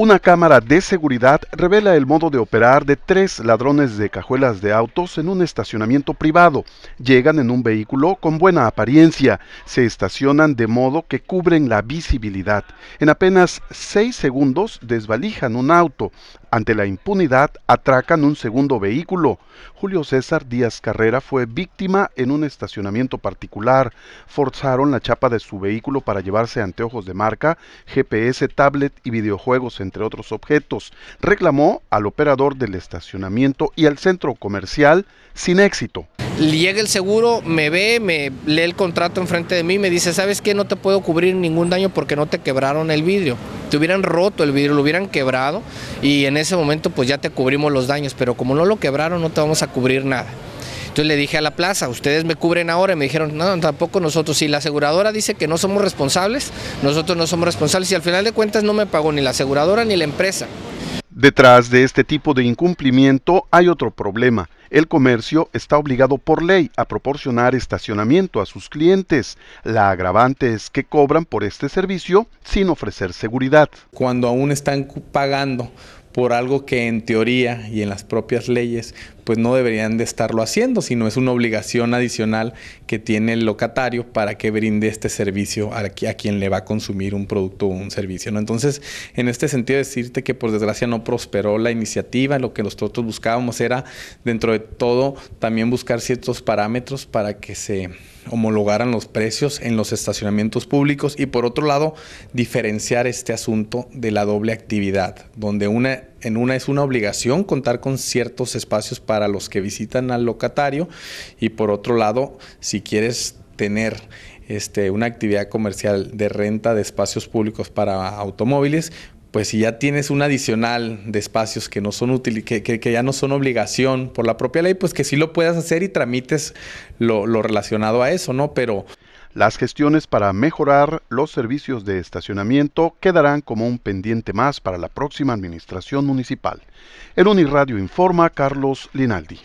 Una cámara de seguridad revela el modo de operar de tres ladrones de cajuelas de autos en un estacionamiento privado. Llegan en un vehículo con buena apariencia, se estacionan de modo que cubren la visibilidad. En apenas seis segundos desvalijan un auto. Ante la impunidad atracan un segundo vehículo. Julio César Díaz Carrera fue víctima en un estacionamiento particular. Forzaron la chapa de su vehículo para llevarse anteojos de marca, GPS, tablet y videojuegos en entre otros objetos. Reclamó al operador del estacionamiento y al centro comercial sin éxito. Llega el seguro, me ve, me lee el contrato enfrente de mí, me dice, ¿sabes qué? No te puedo cubrir ningún daño porque no te quebraron el vidrio. Te hubieran roto el vidrio, lo hubieran quebrado y en ese momento pues ya te cubrimos los daños, pero como no lo quebraron no te vamos a cubrir nada le dije a la plaza, ustedes me cubren ahora y me dijeron, no, tampoco nosotros. Si la aseguradora dice que no somos responsables, nosotros no somos responsables y al final de cuentas no me pagó ni la aseguradora ni la empresa. Detrás de este tipo de incumplimiento hay otro problema. El comercio está obligado por ley a proporcionar estacionamiento a sus clientes. La agravante es que cobran por este servicio sin ofrecer seguridad. Cuando aún están pagando por algo que en teoría y en las propias leyes pues no deberían de estarlo haciendo, sino es una obligación adicional que tiene el locatario para que brinde este servicio a, quien le va a consumir un producto o un servicio. ¿no? Entonces, en este sentido decirte que por desgracia no prosperó la iniciativa, lo que nosotros buscábamos era dentro de todo también buscar ciertos parámetros para que se homologaran los precios en los estacionamientos públicos y por otro lado diferenciar este asunto de la doble actividad, donde una, en una es una obligación contar con ciertos espacios para los que visitan al locatario y por otro lado, si quieres tener este, una actividad comercial de renta de espacios públicos para automóviles, pues si ya tienes un adicional de espacios que no son útiles, que, que, ya no son obligación por la propia ley, pues que sí lo puedas hacer y tramites lo, lo relacionado a eso, ¿no? Pero... Las gestiones para mejorar los servicios de estacionamiento quedarán como un pendiente más para la próxima administración municipal. El Uniradio informa Carlos Linaldi.